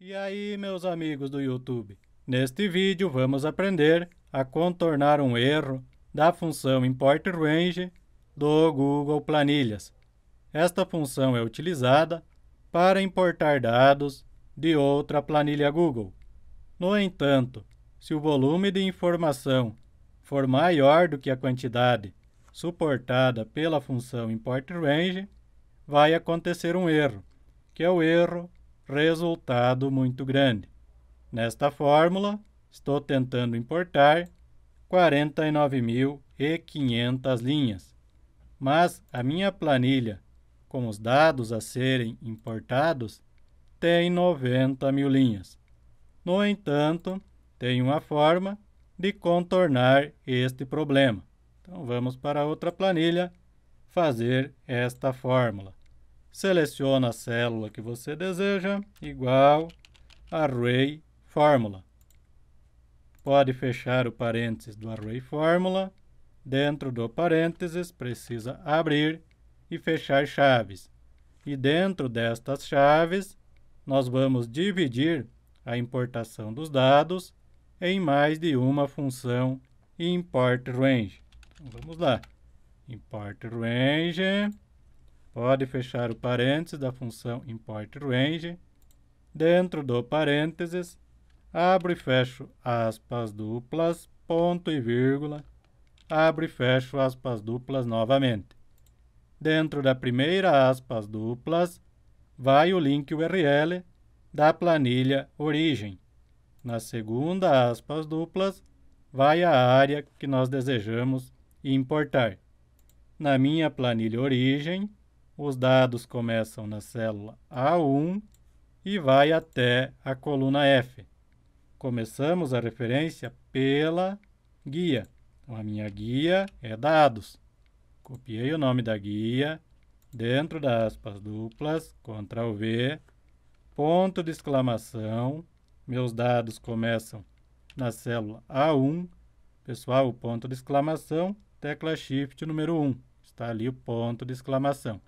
E aí, meus amigos do YouTube? Neste vídeo vamos aprender a contornar um erro da função import range do Google Planilhas. Esta função é utilizada para importar dados de outra planilha Google. No entanto, se o volume de informação for maior do que a quantidade suportada pela função import range, vai acontecer um erro, que é o erro resultado muito grande. Nesta fórmula, estou tentando importar 49.500 linhas, mas a minha planilha, com os dados a serem importados, tem 90 mil linhas. No entanto, tem uma forma de contornar este problema. Então, vamos para outra planilha fazer esta fórmula seleciona a célula que você deseja, igual array fórmula. Pode fechar o parênteses do array fórmula. Dentro do parênteses, precisa abrir e fechar chaves. E dentro destas chaves, nós vamos dividir a importação dos dados em mais de uma função import range. Então, vamos lá. Import range pode fechar o parênteses da função import range. Dentro do parênteses, abro e fecho aspas duplas, ponto e vírgula, abro e fecho aspas duplas novamente. Dentro da primeira aspas duplas, vai o link URL da planilha origem. Na segunda aspas duplas, vai a área que nós desejamos importar. Na minha planilha origem, os dados começam na célula A1 e vai até a coluna F. Começamos a referência pela guia. Então, a minha guia é dados. Copiei o nome da guia, dentro das aspas duplas, Ctrl V, ponto de exclamação, meus dados começam na célula A1, pessoal, o ponto de exclamação, tecla Shift número 1, está ali o ponto de exclamação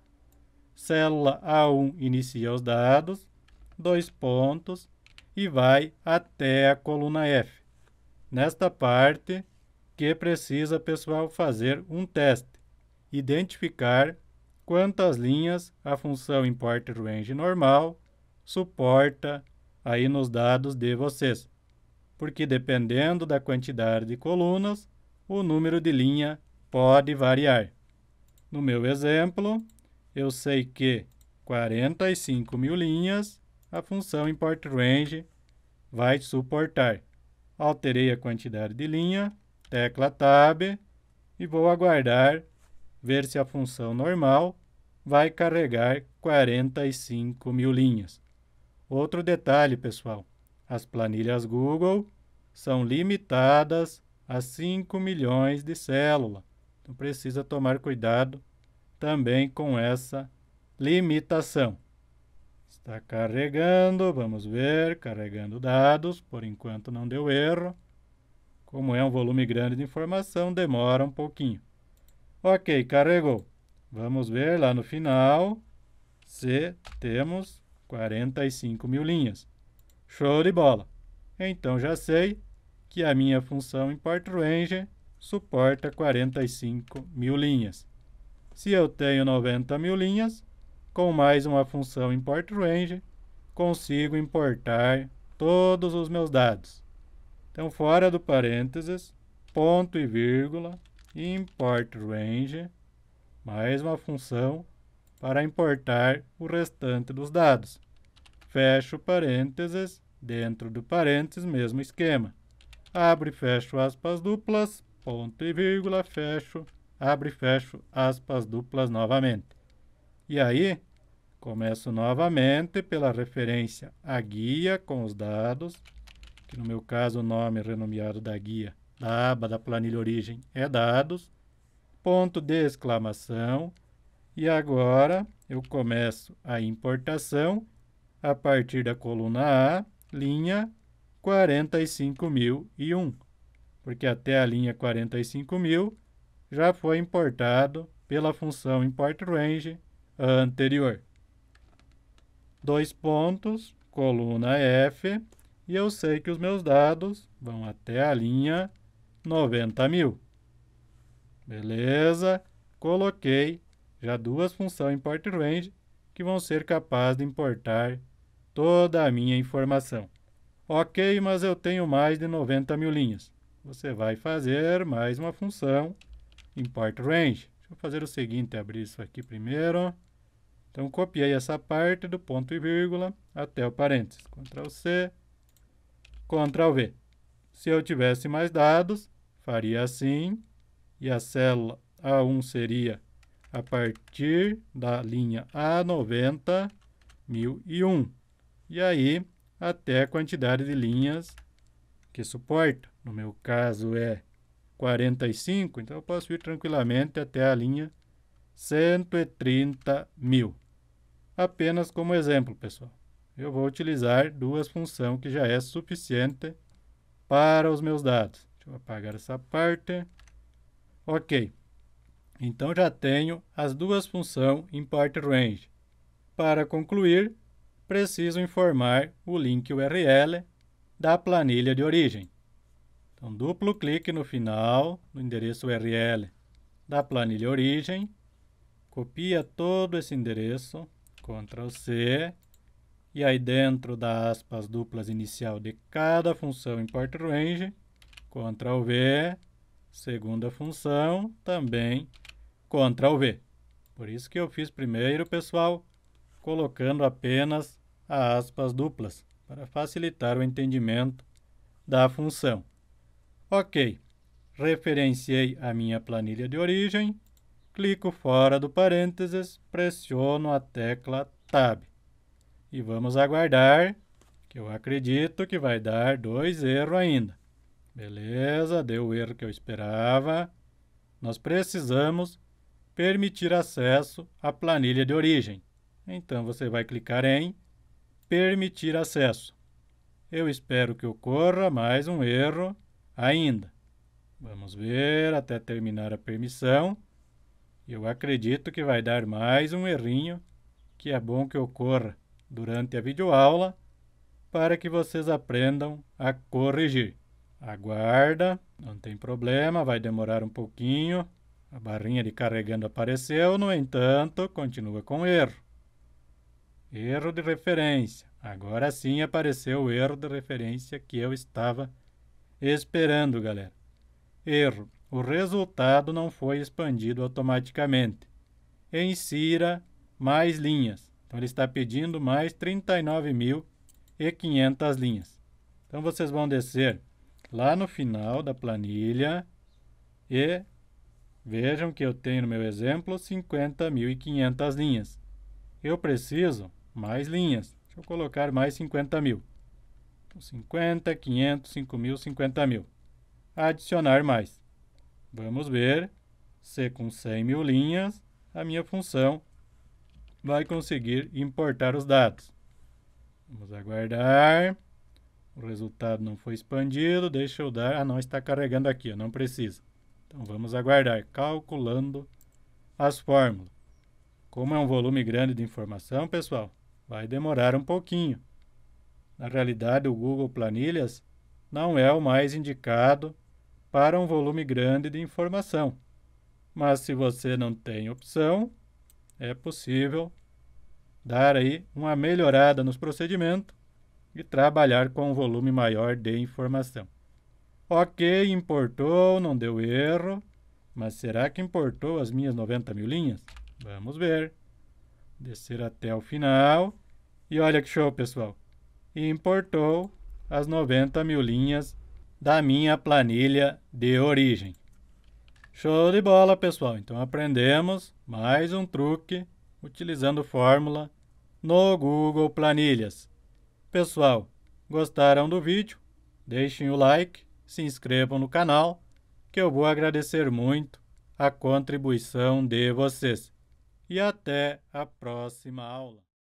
célula A1 inicia os dados, dois pontos e vai até a coluna F. Nesta parte que precisa, pessoal, fazer um teste, identificar quantas linhas a função import range normal suporta aí nos dados de vocês. Porque dependendo da quantidade de colunas, o número de linha pode variar. No meu exemplo, eu sei que 45 mil linhas a função import range vai suportar. Alterei a quantidade de linha, tecla Tab e vou aguardar ver se a função normal vai carregar 45 mil linhas. Outro detalhe, pessoal, as planilhas Google são limitadas a 5 milhões de células. Então precisa tomar cuidado também com essa limitação. Está carregando, vamos ver, carregando dados, por enquanto não deu erro. Como é um volume grande de informação, demora um pouquinho. Ok, carregou. Vamos ver lá no final se temos 45 mil linhas. Show de bola! Então já sei que a minha função import range suporta 45 mil linhas. Se eu tenho 90 mil linhas, com mais uma função import range, consigo importar todos os meus dados. Então, fora do parênteses, ponto e vírgula, import range, mais uma função para importar o restante dos dados. Fecho parênteses, dentro do parênteses, mesmo esquema. Abre e fecho aspas duplas, ponto e vírgula, fecho abre e fecho aspas duplas novamente. E aí, começo novamente pela referência à guia com os dados, que no meu caso o nome renomeado da guia, da aba da planilha origem é dados, ponto de exclamação, e agora eu começo a importação a partir da coluna A, linha 45.001, porque até a linha 45.000 já foi importado pela função import range ah, anterior. Dois pontos, coluna F, e eu sei que os meus dados vão até a linha 90 mil. Beleza, coloquei já duas funções import range que vão ser capazes de importar toda a minha informação. Ok, mas eu tenho mais de 90 mil linhas. Você vai fazer mais uma função import range. Deixa eu fazer o seguinte, abrir isso aqui primeiro. Então, copiei essa parte do ponto e vírgula até o parênteses. Ctrl C, Ctrl V. Se eu tivesse mais dados, faria assim. E a célula A1 seria a partir da linha A90, 1001. E aí, até a quantidade de linhas que suporta. No meu caso é 45, então eu posso ir tranquilamente até a linha 130 mil. Apenas como exemplo, pessoal. Eu vou utilizar duas funções que já é suficiente para os meus dados. Deixa eu apagar essa parte. Ok. Então já tenho as duas funções import range. Para concluir, preciso informar o link URL da planilha de origem. Então, duplo clique no final do endereço URL da planilha origem, copia todo esse endereço, Ctrl C, e aí dentro das aspas duplas inicial de cada função import range, Ctrl V, segunda função, também Ctrl V. Por isso que eu fiz primeiro, pessoal, colocando apenas aspas duplas, para facilitar o entendimento da função. Ok, referenciei a minha planilha de origem, clico fora do parênteses, pressiono a tecla Tab. E vamos aguardar, que eu acredito que vai dar dois erros ainda. Beleza, deu o erro que eu esperava. Nós precisamos permitir acesso à planilha de origem. Então você vai clicar em Permitir acesso. Eu espero que ocorra mais um erro ainda. Vamos ver até terminar a permissão. Eu acredito que vai dar mais um errinho que é bom que ocorra durante a videoaula para que vocês aprendam a corrigir. Aguarda, não tem problema, vai demorar um pouquinho. A barrinha de carregando apareceu, no entanto, continua com erro. Erro de referência. Agora sim apareceu o erro de referência que eu estava esperando, galera. Erro. O resultado não foi expandido automaticamente. Insira mais linhas. Então, ele está pedindo mais 39.500 linhas. Então, vocês vão descer lá no final da planilha e vejam que eu tenho no meu exemplo 50.500 linhas. Eu preciso mais linhas. Deixa eu colocar mais 50.000. mil. Então, 50, 500, 5 mil, 50 mil. Adicionar mais. Vamos ver se com 100 mil linhas a minha função vai conseguir importar os dados. Vamos aguardar. O resultado não foi expandido. Deixa eu dar. Ah, não está carregando aqui, não precisa. Então vamos aguardar, calculando as fórmulas. Como é um volume grande de informação, pessoal, vai demorar um pouquinho. Na realidade, o Google Planilhas não é o mais indicado para um volume grande de informação. Mas se você não tem opção, é possível dar aí uma melhorada nos procedimentos e trabalhar com um volume maior de informação. Ok, importou, não deu erro, mas será que importou as minhas 90 mil linhas? Vamos ver. Descer até o final. E olha que show, pessoal! e importou as 90 mil linhas da minha planilha de origem. Show de bola, pessoal! Então aprendemos mais um truque utilizando fórmula no Google Planilhas. Pessoal, gostaram do vídeo? Deixem o like, se inscrevam no canal, que eu vou agradecer muito a contribuição de vocês. E até a próxima aula.